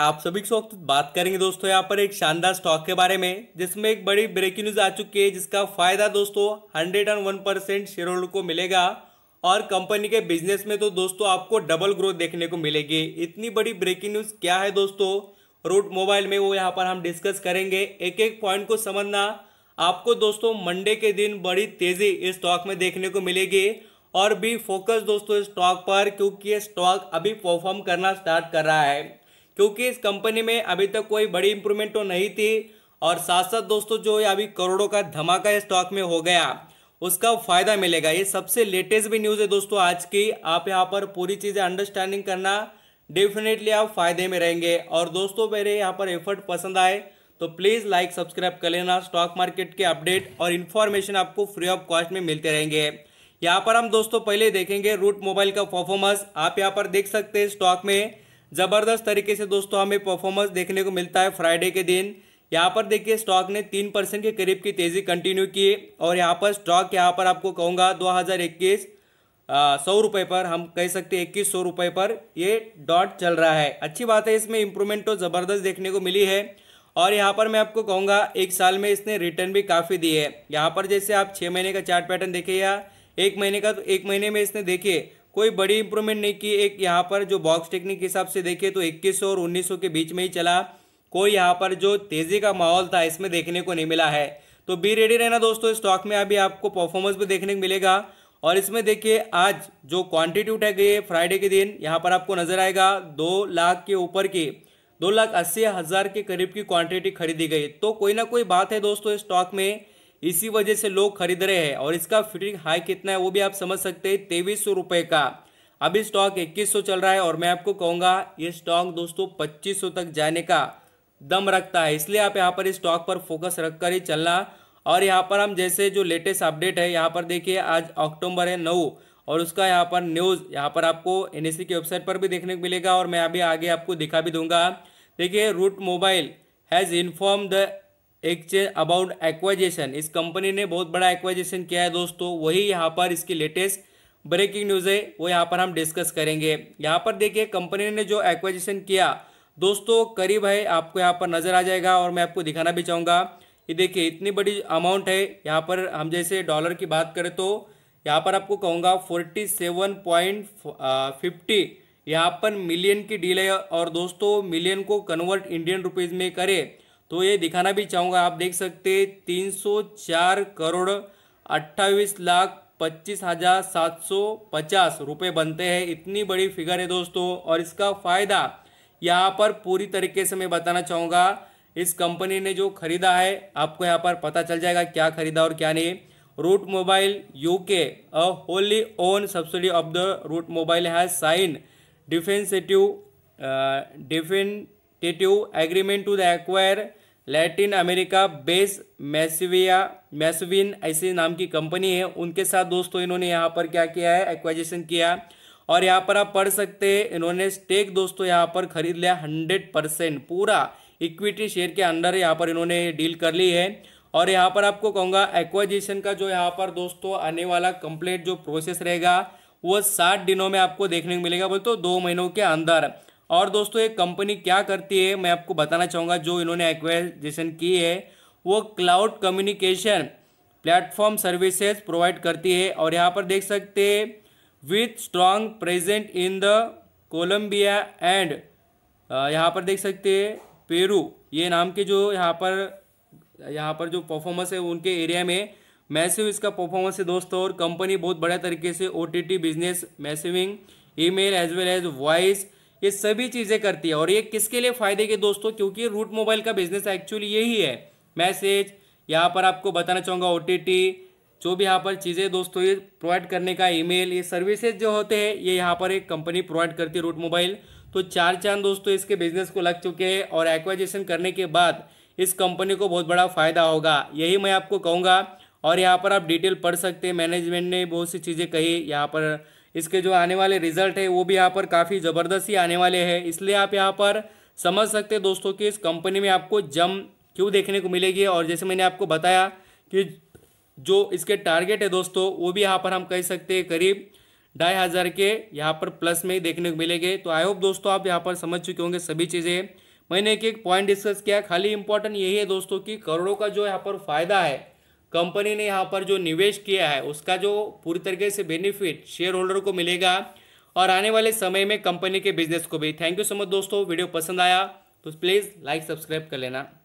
आप सभी से बात करेंगे दोस्तों यहाँ पर एक शानदार स्टॉक के बारे में जिसमें एक बड़ी ब्रेकिंग न्यूज आ चुकी है जिसका फायदा दोस्तों hundred and one percent shareholder को मिलेगा और कंपनी के बिजनेस में तो दोस्तों आपको डबल ग्रोथ देखने को मिलेगी इतनी बड़ी ब्रेकिंग न्यूज क्या है दोस्तों रूट मोबाइल में वो यहाँ पर हम डिस्कस करेंगे एक एक पॉइंट को समझना आपको दोस्तों मंडे के दिन बड़ी तेजी इस स्टॉक में देखने को मिलेगी और भी फोकस दोस्तों इस स्टॉक पर क्योंकि ये स्टॉक अभी परफॉर्म करना स्टार्ट कर रहा है क्योंकि इस कंपनी में अभी तक कोई बड़ी इंप्रूवमेंट तो नहीं थी और साथ साथ दोस्तों जो अभी करोड़ों का धमाका स्टॉक में हो गया उसका फायदा मिलेगा ये सबसे लेटेस्ट भी न्यूज़ है दोस्तों आज की आप यहाँ पर पूरी चीज़ें अंडरस्टैंडिंग करना डेफिनेटली आप फायदे में रहेंगे और दोस्तों मेरे यहाँ पर एफर्ट पसंद आए तो प्लीज़ लाइक सब्सक्राइब कर लेना स्टॉक मार्केट के अपडेट और इन्फॉर्मेशन आपको फ्री ऑफ कॉस्ट में मिलते रहेंगे यहाँ पर हम दोस्तों पहले देखेंगे रूट मोबाइल का परफॉर्मेंस आप यहाँ पर देख सकते हैं स्टॉक में ज़बरदस्त तरीके से दोस्तों हमें परफॉर्मेंस देखने को मिलता है फ्राइडे के दिन यहाँ पर देखिए स्टॉक ने तीन परसेंट के करीब की तेज़ी कंटिन्यू की और यहाँ पर स्टॉक यहाँ पर आपको कहूँगा दो हज़ार इक्कीस सौ रुपये पर हम कह सकते हैं इक्कीस सौ रुपये पर ये डॉट चल रहा है अच्छी बात है इसमें इम्प्रूवमेंट तो ज़बरदस्त देखने को मिली है और यहाँ पर मैं आपको कहूँगा एक साल में इसने रिटर्न भी काफ़ी दी है यहाँ पर जैसे आप छः महीने का चार्ट पैटर्न देखिए या एक महीने का तो एक महीने में इसने देखिए कोई बड़ी इंप्रूवमेंट नहीं की एक यहाँ पर जो बॉक्स टेक्निक के हिसाब से देखे तो 2100 और 1900 के बीच में ही चला कोई यहाँ पर जो तेज़ी का माहौल था इसमें देखने को नहीं मिला है तो बी रेडी रहना दोस्तों स्टॉक में अभी आपको परफॉर्मेंस भी देखने को मिलेगा और इसमें देखिए आज जो क्वांटिटी उठा गई है फ्राइडे के दिन यहाँ पर आपको नजर आएगा दो लाख के ऊपर की दो लाख अस्सी हज़ार के करीब की क्वांटिटी खरीदी गई तो कोई ना कोई बात है दोस्तों स्टॉक में इसी वजह से लोग खरीद रहे हैं और इसका फिटिंग हाई कितना है वो भी आप समझ सकते हैं तेईस सौ रुपए का अभी स्टॉक इक्कीस सौ चल रहा है और मैं आपको कहूंगा ये स्टॉक दोस्तों पच्चीस सौ तक जाने का दम रखता है इसलिए आप यहाँ पर इस स्टॉक पर फोकस रखकर ही चलना और यहाँ पर हम जैसे जो लेटेस्ट अपडेट है यहाँ पर देखिए आज अक्टूबर है नौ और उसका यहाँ पर न्यूज़ यहाँ पर आपको एन e की वेबसाइट पर भी देखने को मिलेगा और मैं अभी आगे आपको दिखा भी दूंगा देखिए Route Mobile has inform the एक चीज अबाउट एक्वाइजेशन इस कंपनी ने बहुत बड़ा एक्वाइजेशन किया है दोस्तों वही यहाँ पर इसकी लेटेस्ट ब्रेकिंग न्यूज़ है वो यहाँ पर हम डिस्कस करेंगे यहाँ पर देखिए कंपनी ने जो एक्वाइजेशन किया दोस्तों करीब है आपको यहाँ पर नज़र आ जाएगा और मैं आपको दिखाना भी चाहूँगा ये देखिए इतनी बड़ी अमाउंट है यहाँ पर हम जैसे डॉलर की बात करें तो यहाँ पर आपको कहूँगा फोर्टी सेवन पॉइंट फिफ्टी यहाँ पर मिलियन की डील है और दोस्तों मिलियन को कन्वर्ट इंडियन रुपीज़ में करें तो ये दिखाना भी चाहूँगा आप देख सकते तीन सौ चार करोड़ अट्ठाईस लाख पच्चीस हज़ार सात सौ पचास रुपये बनते हैं इतनी बड़ी फिगर है दोस्तों और इसका फ़ायदा यहाँ पर पूरी तरीके से मैं बताना चाहूँगा इस कंपनी ने जो खरीदा है आपको यहाँ पर पता चल जाएगा क्या खरीदा और क्या नहीं Route Mobile UK a wholly owned subsidiary of the Route Mobile has sign definitive definitive agreement to the acquire Latin America base Masivian Masivian ऐसे नाम की कंपनी है उनके साथ दोस्तों इन्होंने यहाँ पर क्या किया है एक्वाइजेशन किया और यहाँ पर आप पढ़ सकते हैं इन्होंने स्टेक दोस्तों यहाँ पर खरीद लिया हंड्रेड परसेंट पूरा इक्विटी शेयर के अंदर यहाँ पर इन्होंने डील कर ली है और यहाँ पर आपको कहूँगा एक्वाइजेशन का जो यहाँ पर दोस्तों आने वाला कंप्लीट जो प्रोसेस रहेगा वो सात दिनों में आपको देखने को मिलेगा बोलते दो महीनों के अंदर और दोस्तों ये कंपनी क्या करती है मैं आपको बताना चाहूँगा जो इन्होंने एक्वाइजेशन की है वो cloud communication platform services provide करती है और यहाँ पर देख सकते हैं with strong present in the Colombia and यहाँ पर देख सकते हैं पेरू ये नाम के जो यहाँ पर यहाँ पर जो परफॉर्मेंस है उनके एरिया में मैसिव इसका परफॉर्मेंस है दोस्तों और कंपनी बहुत बड़े तरीके से ओ business messaging email as well as voice ये सभी चीज़ें करती है और ये किसके लिए फ़ायदे के दोस्तों क्योंकि रूट मोबाइल का बिजनेस एक्चुअली यही है मैसेज यहाँ पर आपको बताना चाहूँगा ओ जो भी यहाँ पर चीज़ें दोस्तों ये प्रोवाइड करने का ईमेल ये सर्विसेज जो होते हैं ये यहाँ पर एक कंपनी प्रोवाइड करती है रूट मोबाइल तो चार चांद दोस्तों इसके बिजनेस को लग चुके हैं और एक्वाइजेशन करने के बाद इस कंपनी को बहुत बड़ा फ़ायदा होगा यही मैं आपको कहूँगा और यहाँ पर आप डिटेल पढ़ सकते हैं मैनेजमेंट ने बहुत सी चीज़ें कही यहाँ पर इसके जो आने वाले रिजल्ट है वो भी यहाँ पर काफ़ी ज़बरदस्त ही आने वाले हैं इसलिए आप यहाँ पर समझ सकते हैं दोस्तों कि इस कंपनी में आपको जम क्यों देखने को मिलेगी और जैसे मैंने आपको बताया कि जो इसके टारगेट है दोस्तों वो भी यहाँ पर हम कह सकते हैं करीब ढाई हज़ार के यहाँ पर प्लस में ही देखने को मिलेंगे तो आई होप दोस्तों आप यहाँ पर समझ चुके होंगे सभी चीज़ें मैंने एक एक पॉइंट डिस्कस किया खाली इंपॉर्टेंट यही है दोस्तों कि करोड़ों का जो यहाँ पर फायदा है कंपनी ने यहाँ पर जो निवेश किया है उसका जो पूरी तरीके से बेनिफिट शेयर होल्डर को मिलेगा और आने वाले समय में कंपनी के बिजनेस को भी थैंक यू सो मच दोस्तों वीडियो पसंद आया तो प्लीज़ लाइक सब्सक्राइब कर लेना